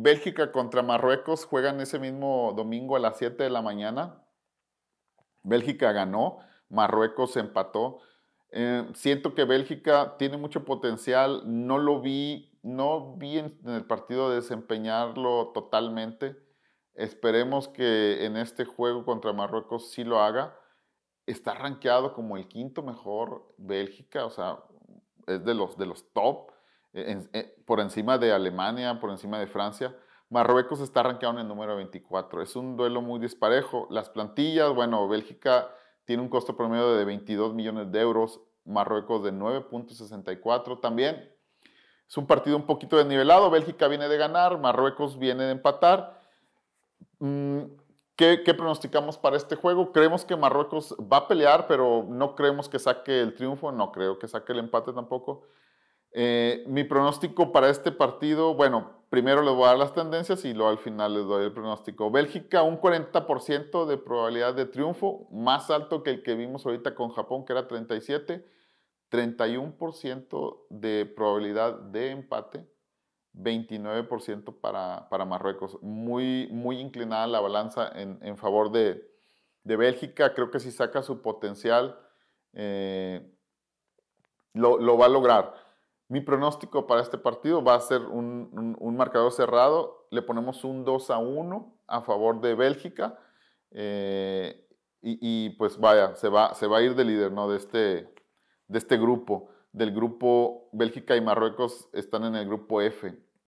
Bélgica contra Marruecos juegan ese mismo domingo a las 7 de la mañana. Bélgica ganó, Marruecos empató. Eh, siento que Bélgica tiene mucho potencial, no lo vi, no vi en, el partido desempeñarlo totalmente. Esperemos que en este juego contra Marruecos sí lo haga. Está rankeado como el quinto mejor Bélgica, o sea, es de los, de los top por encima de Alemania, por encima de Francia. Marruecos está rankeado en el número 24. Es un duelo muy disparejo. Las plantillas, bueno, Bélgica tiene un costo promedio de 22 millones de euros, Marruecos de 9.64 también. Es un partido un poquito desnivelado. Bélgica viene de ganar, Marruecos viene de empatar. Mm, ¿Qué, ¿Qué, pronosticamos para este juego? Creemos que Marruecos va a pelear, pero no creemos que saque el triunfo, no creo que saque el empate tampoco. Eh, mi pronóstico para este partido, bueno, primero les voy a dar las tendencias y luego al final les doy el pronóstico. Bélgica, un 40% de probabilidad de triunfo, más alto que el que vimos ahorita con Japón, que era 37. 31% de probabilidad de empate, 29% para, Marruecos. Muy, muy inclinada la balanza en, favor de, Bélgica. Creo que si saca su potencial, eh, lo va a lograr. Mi pronóstico para este partido va a ser un, marcador cerrado. Le ponemos un 2 a 1 a favor de Bélgica. Eh, y, pues vaya, se va, se va a ir de líder ¿no? de, este, de este grupo. Del grupo Bélgica y Marruecos están en el grupo F.